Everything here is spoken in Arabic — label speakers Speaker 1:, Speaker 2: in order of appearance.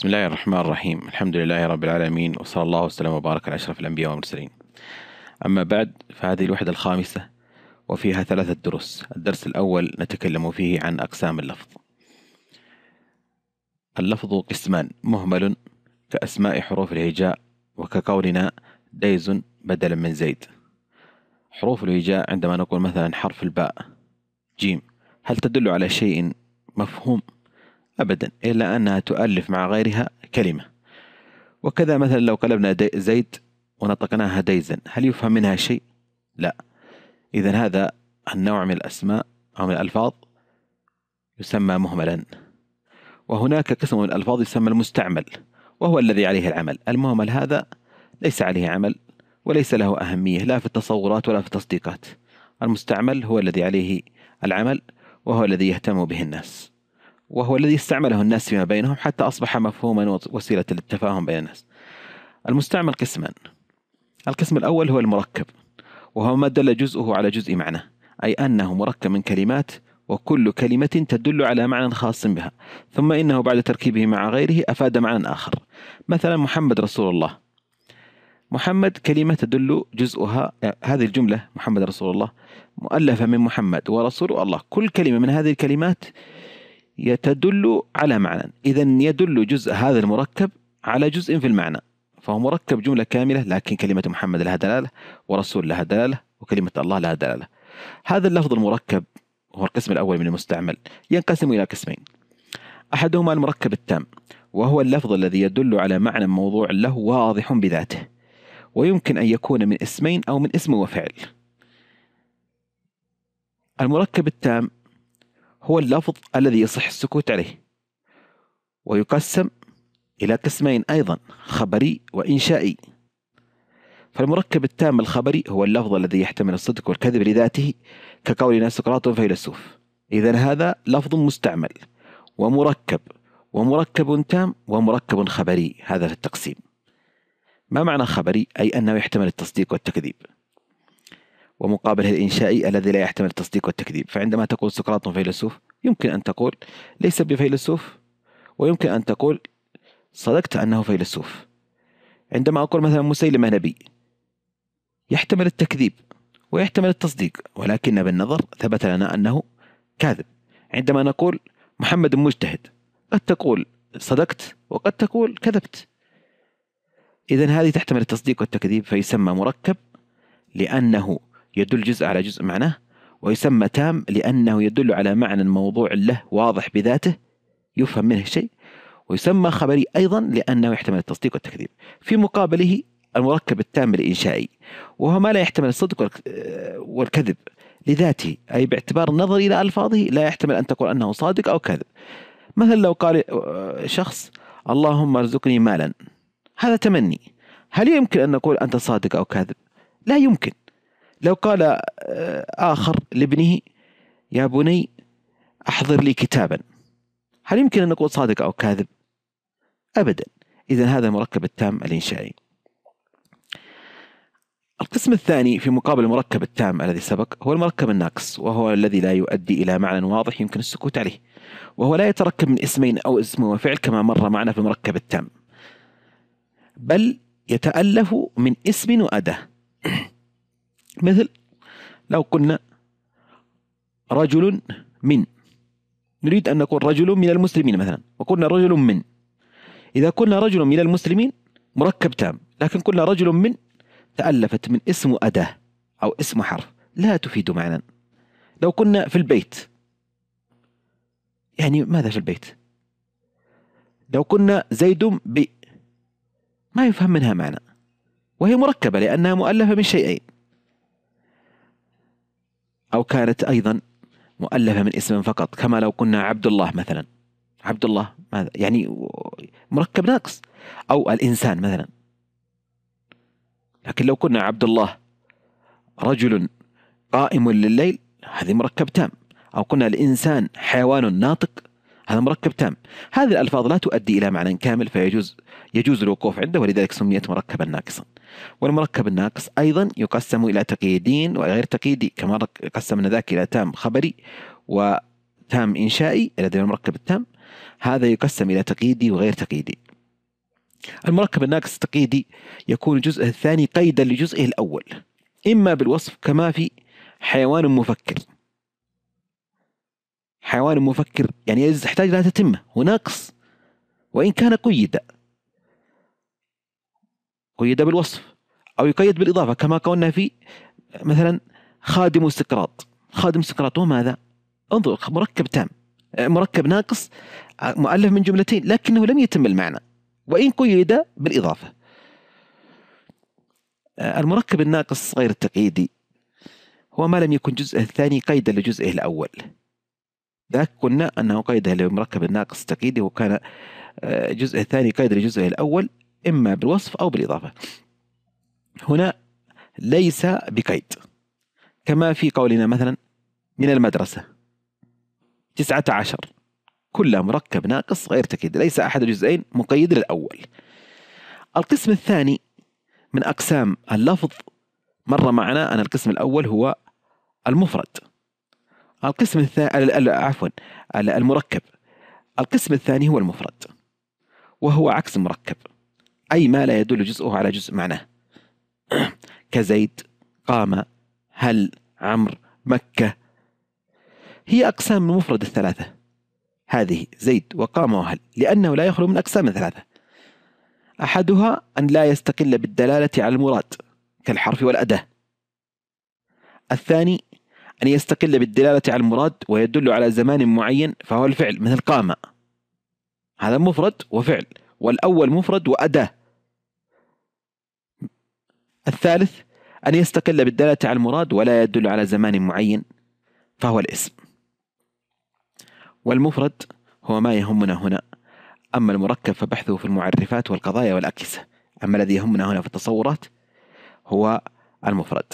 Speaker 1: بسم الله الرحمن الرحيم الحمد لله رب العالمين وصلى الله وسلم وبارك على أشرف الأنبياء والمرسلين أما بعد فهذه الوحدة الخامسة وفيها ثلاثة دروس الدرس الأول نتكلم فيه عن أقسام اللفظ اللفظ قسمان مهمل كأسماء حروف الهجاء وكقولنا ديز بدلا من زيد حروف الهجاء عندما نقول مثلا حرف الباء جيم هل تدل على شيء مفهوم أبدا إلا أنها تؤلف مع غيرها كلمة وكذا مثلا لو قلبنا زيد ونطقناها ديزا هل يفهم منها شيء؟ لا إذا هذا النوع من الأسماء أو من الألفاظ يسمى مهملا وهناك قسم من الألفاظ يسمى المستعمل وهو الذي عليه العمل المهمل هذا ليس عليه عمل وليس له أهمية لا في التصورات ولا في التصديقات المستعمل هو الذي عليه العمل وهو الذي يهتم به الناس وهو الذي استعمله الناس فيما بينهم حتى أصبح مفهوما وسيلة للتفاهم بين الناس المستعمل قسمان القسم الأول هو المركب وهو ما دل جزءه على جزء معنى أي أنه مركب من كلمات وكل كلمة تدل على معنى خاص بها ثم إنه بعد تركيبه مع غيره أفاد معنى آخر مثلا محمد رسول الله محمد كلمة تدل جزءها هذه الجملة محمد رسول الله مؤلفة من محمد ورسول الله كل كلمة من هذه الكلمات يتدل على معنى إذا يدل جزء هذا المركب على جزء في المعنى فهو مركب جملة كاملة لكن كلمة محمد لها دلالة ورسول لها دلالة وكلمة الله لها دلالة هذا اللفظ المركب هو القسم الأول من المستعمل ينقسم إلى قسمين أحدهما المركب التام وهو اللفظ الذي يدل على معنى موضوع له واضح بذاته ويمكن أن يكون من اسمين أو من اسم وفعل المركب التام هو اللفظ الذي يصح السكوت عليه ويقسم إلى قسمين أيضا خبري وإنشائي فالمركب التام الخبري هو اللفظ الذي يحتمل الصدق والكذب لذاته كقولنا سقراط فيلسوف إذا هذا لفظ مستعمل ومركب ومركب تام ومركب خبري هذا في التقسيم ما معنى خبري أي أنه يحتمل التصديق والتكذيب ومقابله الإنشائي الذي لا يحتمل التصديق والتكذيب فعندما تقول سقراط فيلسوف يمكن أن تقول ليس بفيلسوف ويمكن أن تقول صدقت أنه فيلسوف عندما أقول مثلا مسيلمة نبي يحتمل التكذيب ويحتمل التصديق ولكن بالنظر ثبت لنا أنه كاذب عندما نقول محمد مجتهد قد تقول صدقت وقد تقول كذبت إذا هذه تحتمل التصديق والتكذيب فيسمى مركب لأنه يدل جزء على جزء معناه ويسمى تام لأنه يدل على معنى موضوع له واضح بذاته يفهم منه شيء ويسمى خبري أيضا لأنه يحتمل التصديق والتكذيب في مقابله المركب التام الإنشائي وهو ما لا يحتمل الصدق آه، والكذب لذاته أي باعتبار النظر إلى ألفاظه لا يحتمل أن تقول أنه صادق أو كذب مثلا لو قال آه، شخص اللهم ارزقني مالا هذا تمني هل يمكن أن نقول أنت صادق أو كاذب لا يمكن لو قال آه، آخر لابنه يا بني أحضر لي كتابا هل يمكن أن نقول صادق أو كاذب؟ أبدا إذا هذا المركب التام الإنشائي القسم الثاني في مقابل المركب التام الذي سبق هو المركب الناقص وهو الذي لا يؤدي إلى معنى واضح يمكن السكوت عليه وهو لا يتركب من اسمين أو اسم وفعل كما مر معنا في المركب التام بل يتألف من اسم وأداة مثل لو قلنا رجل من نريد أن نقول رجل من المسلمين مثلا وقلنا رجل من إذا قلنا رجل من المسلمين مركب تام لكن قلنا رجل من تألفت من اسم أداة أو اسم حرف لا تفيد معنى لو قلنا في البيت يعني ماذا في البيت لو قلنا زيد ب ما يفهم منها معنى وهي مركبة لأنها مؤلفة من شيئين أو كانت أيضا مؤلفة من اسم فقط كما لو قلنا عبد الله مثلا عبد الله ماذا يعني مركب ناقص أو الإنسان مثلا لكن لو قلنا عبد الله رجل قائم لليل هذه مركب تام أو قلنا الإنسان حيوان ناطق هذا مركب تام هذه الألفاظ لا تؤدي إلى معنى كامل فيجوز يجوز الوقوف عنده ولذلك سميت مركبا ناقصا والمركب الناقص أيضا يقسم إلى تقييدين وغير تقييدي كما قسمنا ذاك إلى تام خبري وتام إنشائي الذي هو المركب التام هذا يقسم إلى تقييدي وغير تقييدي المركب الناقص التقييدي يكون الجزء الثاني قيدا لجزئه الأول إما بالوصف كما في حيوان مفكر حيوان مفكر يعني تحتاج لا تتمة وناقص وإن كان قيد قيد بالوصف أو يقيد بالإضافة كما قلنا في مثلا خادم سقراط خادم سقراط وماذا؟ انظر مركب تام مركب ناقص مؤلف من جملتين لكنه لم يتم المعنى وإن قيد بالإضافة المركب الناقص غير التقييدي هو ما لم يكن جزءه الثاني قيدا لجزئه الأول ذاك قلنا أنه قيد للمركب الناقص التقييدي وكان الجزء آه، الثاني قيد لجزءه الأول إما بالوصف أو بالإضافة هنا ليس بقيد كما في قولنا مثلا من المدرسة تسعة عشر مركب ناقص غير تقييدي ليس أحد الجزئين مقيد للأول القسم الثاني من أقسام اللفظ مر معنا أن القسم الأول هو المفرد القسم الثاني عفوا المركب القسم الثاني هو المفرد وهو عكس المركب أي ما لا يدل جزءه على جزء معناه كزيد قام هل عمر مكة هي أقسام المفرد الثلاثة هذه زيد وقام وهل لأنه لا يخلو من أقسام ثلاثة أحدها أن لا يستقل بالدلالة على المراد كالحرف والأداة الثاني أن يستقل بالدلالة على المراد ويدل على زمان معين فهو الفعل مثل قام هذا مفرد وفعل والأول مفرد وأداة الثالث أن يستقل بالدلالة على المراد ولا يدل على زمان معين فهو الاسم والمفرد هو ما يهمنا هنا أما المركب فبحثه في المعرفات والقضايا والأكسة أما الذي يهمنا هنا في التصورات هو المفرد